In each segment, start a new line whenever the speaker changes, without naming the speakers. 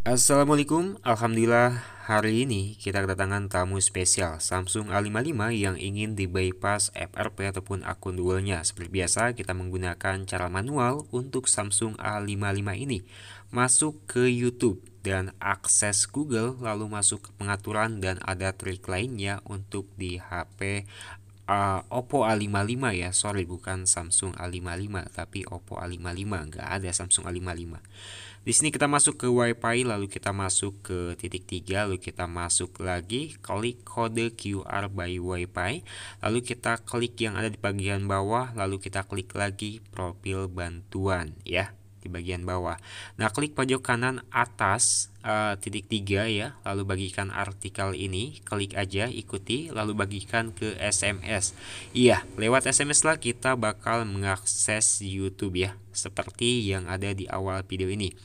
Assalamualaikum, Alhamdulillah hari ini kita kedatangan tamu spesial Samsung A55 yang ingin di bypass FRP ataupun akun dualnya Seperti biasa kita menggunakan cara manual untuk Samsung A55 ini Masuk ke Youtube dan akses Google lalu masuk ke pengaturan dan ada trik lainnya untuk di HP uh, Oppo A55 ya sorry bukan Samsung A55 tapi Oppo A55 nggak ada Samsung A55 di sini kita masuk ke WiFi, lalu kita masuk ke titik tiga, lalu kita masuk lagi, klik kode QR by WiFi, lalu kita klik yang ada di bagian bawah, lalu kita klik lagi profil bantuan, ya di bagian bawah. Nah, klik pojok kanan atas uh, titik tiga ya, lalu bagikan artikel ini, klik aja ikuti, lalu bagikan ke SMS. Iya, lewat SMS lah kita bakal mengakses YouTube ya, seperti yang ada di awal video ini.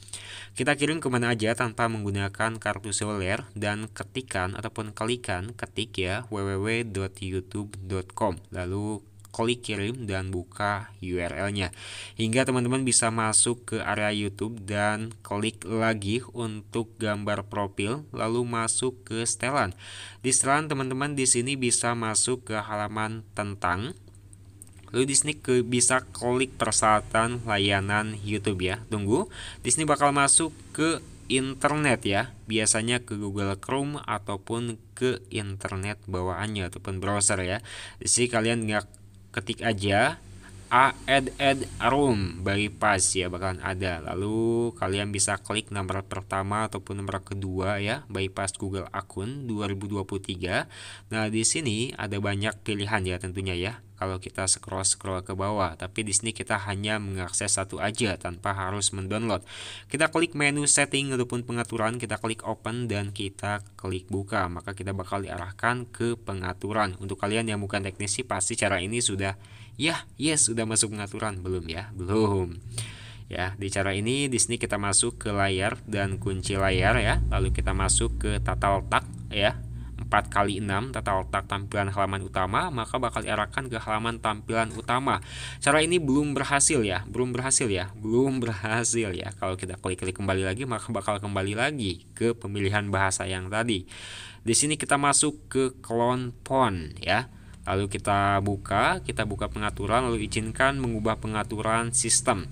Kita kirim kemana aja tanpa menggunakan kartu seluler dan ketikan ataupun kalikan ketik ya www.youtube.com lalu klik kirim dan buka URL-nya. Hingga teman-teman bisa masuk ke area YouTube dan klik lagi untuk gambar profil lalu masuk ke setelan. Di setelan teman-teman di sini bisa masuk ke halaman tentang Lalu di sini ke, bisa klik persyaratan layanan YouTube ya. Tunggu, di sini bakal masuk ke internet ya biasanya ke Google Chrome ataupun ke internet bawaannya ataupun browser ya jadi kalian nggak ketik aja a add add room by pass ya bakalan ada lalu kalian bisa klik nomor pertama ataupun nomor kedua ya bypass Google akun 2023 nah di sini ada banyak pilihan ya tentunya ya kalau kita scroll-scroll ke bawah. Tapi di sini kita hanya mengakses satu aja tanpa harus mendownload. Kita klik menu setting ataupun pengaturan, kita klik open dan kita klik buka. Maka kita bakal diarahkan ke pengaturan. Untuk kalian yang bukan teknisi pasti cara ini sudah ya, yes, sudah masuk pengaturan belum ya? Belum ya di cara ini di sini kita masuk ke layar dan kunci layar ya lalu kita masuk ke tata letak ya 4 kali 6 tata letak tampilan halaman utama, maka bakal diarahkan ke halaman tampilan utama. Cara ini belum berhasil ya, belum berhasil ya, belum berhasil ya. Kalau kita klik-klik kembali lagi, maka bakal kembali lagi ke pemilihan bahasa yang tadi. Di sini kita masuk ke clone font ya. Lalu kita buka, kita buka pengaturan, lalu izinkan mengubah pengaturan sistem.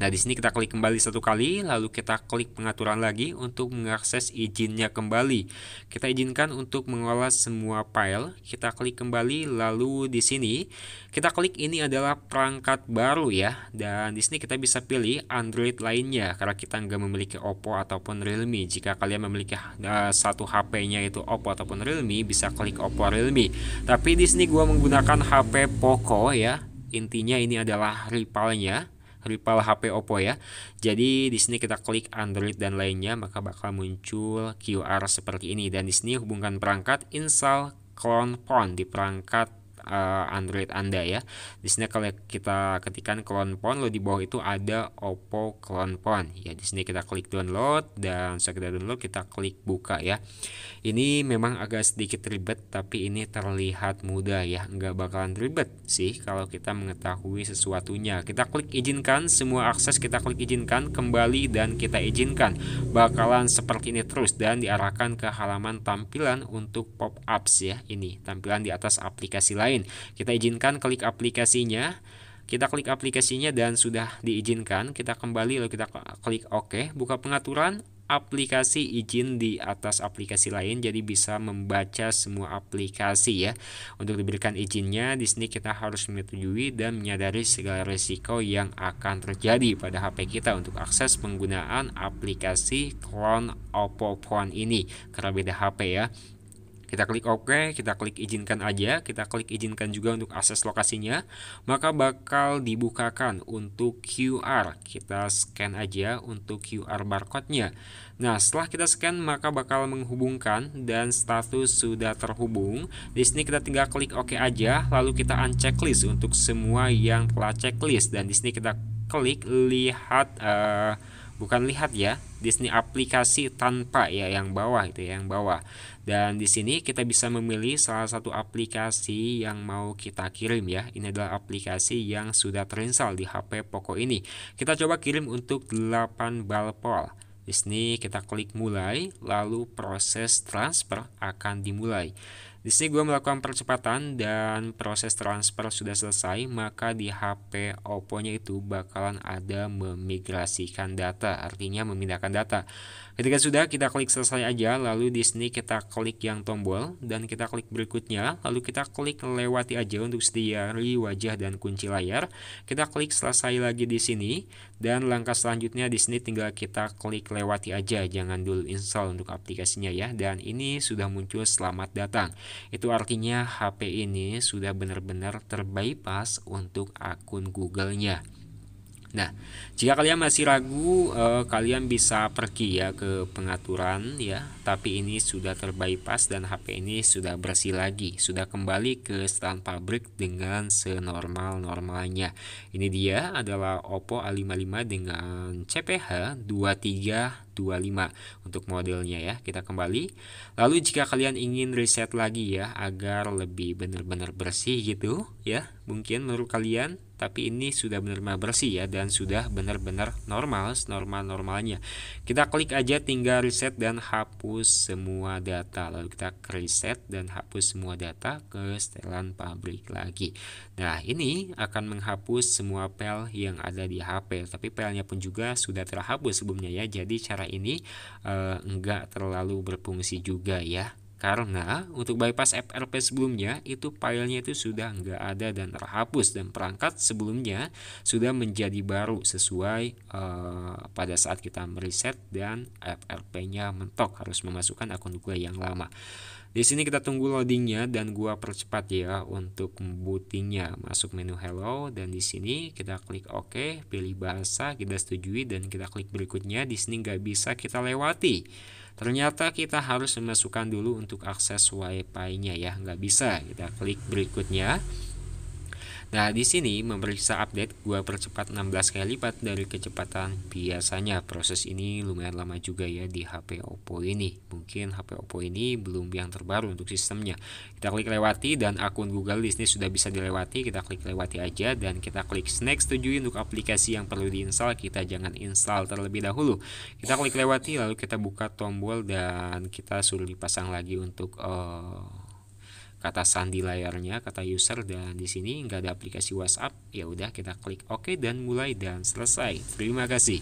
Nah, di sini kita klik kembali satu kali, lalu kita klik pengaturan lagi untuk mengakses izinnya kembali. Kita izinkan untuk mengelola semua file. Kita klik kembali, lalu di sini kita klik ini adalah perangkat baru ya. Dan di sini kita bisa pilih Android lainnya karena kita nggak memiliki Oppo ataupun Realme. Jika kalian memiliki uh, satu HP-nya itu Oppo ataupun Realme, bisa klik Oppo Realme. Tapi di sini gua menggunakan HP Poco ya. Intinya ini adalah rivalnya Ripple HP Oppo ya. Jadi di sini kita klik Android dan lainnya maka bakal muncul QR seperti ini dan di sini hubungkan perangkat install clone phone di perangkat uh, Android Anda ya. Di sini kalau kita ketikkan clone phone lo di bawah itu ada Oppo clone phone. Ya di sini kita klik download dan setelah kita download kita klik buka ya. Ini memang agak sedikit ribet tapi ini terlihat mudah ya. Nggak bakalan ribet sih kalau kita mengetahui sesuatunya. Kita klik izinkan semua akses kita klik izinkan kembali dan kita izinkan. Bakalan seperti ini terus dan diarahkan ke halaman tampilan untuk pop-ups ya ini tampilan di atas aplikasi lain lain. Kita izinkan klik aplikasinya. Kita klik aplikasinya dan sudah diizinkan. Kita kembali lalu kita klik OK. Buka pengaturan aplikasi izin di atas aplikasi lain jadi bisa membaca semua aplikasi ya untuk diberikan izinnya di sini kita harus menyetujui dan menyadari segala resiko yang akan terjadi pada HP kita untuk akses penggunaan aplikasi clone Oppo Phone ini karena beda HP ya kita klik OK, kita klik izinkan aja, kita klik izinkan juga untuk akses lokasinya, maka bakal dibukakan untuk QR. Kita scan aja untuk QR barcode-nya. Nah, setelah kita scan maka bakal menghubungkan dan status sudah terhubung. Di sini kita tinggal klik OK aja, lalu kita unchecklist untuk semua yang telah checklist dan di sini kita klik lihat uh, bukan lihat ya di sini aplikasi tanpa ya yang bawah itu ya, yang bawah dan di sini kita bisa memilih salah satu aplikasi yang mau kita kirim ya ini adalah aplikasi yang sudah terinstall di HP Poco ini kita coba kirim untuk 8 balpol di sini kita klik mulai, lalu proses transfer akan dimulai. Di sini gue melakukan percepatan dan proses transfer sudah selesai, maka di HP Oppo-nya itu bakalan ada memigrasikan data, artinya memindahkan data. Ketika sudah, kita klik selesai aja, lalu di sini kita klik yang tombol, dan kita klik berikutnya, lalu kita klik lewati aja untuk setiari wajah dan kunci layar. Kita klik selesai lagi di sini, dan langkah selanjutnya di sini tinggal kita klik lewati aja, jangan dulu install untuk aplikasinya ya, dan ini sudah muncul selamat datang. Itu artinya HP ini sudah benar-benar terbypass untuk akun Google-nya. Nah, jika kalian masih ragu, eh, kalian bisa pergi ya ke pengaturan ya tapi ini sudah terbypass dan HP ini sudah bersih lagi, sudah kembali ke stand pabrik dengan senormal-normalnya. Ini dia adalah Oppo A55 dengan CPH 2325 untuk modelnya ya. Kita kembali. Lalu jika kalian ingin reset lagi ya agar lebih benar-benar bersih gitu ya, mungkin menurut kalian tapi ini sudah benar-benar bersih ya dan sudah benar-benar normal normal normalnya kita klik aja tinggal reset dan hapus hapus semua data lalu kita reset dan hapus semua data ke setelan pabrik lagi nah ini akan menghapus semua file yang ada di HP tapi filenya pun juga sudah terhapus sebelumnya ya jadi cara ini eh, enggak terlalu berfungsi juga ya karena untuk bypass FRP sebelumnya itu filenya itu sudah nggak ada dan terhapus dan perangkat sebelumnya sudah menjadi baru sesuai uh, pada saat kita mereset dan FRP-nya mentok harus memasukkan akun Google yang lama. Di sini kita tunggu loadingnya dan gua percepat ya untuk bootingnya. Masuk menu hello dan di sini kita klik OK, pilih bahasa, kita setujui dan kita klik berikutnya. Di sini nggak bisa kita lewati ternyata kita harus memasukkan dulu untuk akses wifi nya ya nggak bisa kita klik berikutnya Nah, di sini memeriksa update gua percepat 16 kali lipat dari kecepatan biasanya. Proses ini lumayan lama juga ya di HP Oppo ini. Mungkin HP Oppo ini belum yang terbaru untuk sistemnya. Kita klik lewati dan akun Google di sini sudah bisa dilewati. Kita klik lewati aja dan kita klik next setujui untuk aplikasi yang perlu diinstal. Kita jangan install terlebih dahulu. Kita klik lewati lalu kita buka tombol dan kita suruh dipasang lagi untuk uh, kata sandi layarnya, kata user dan di sini nggak ada aplikasi WhatsApp. Ya udah kita klik OK dan mulai dan selesai. Terima kasih.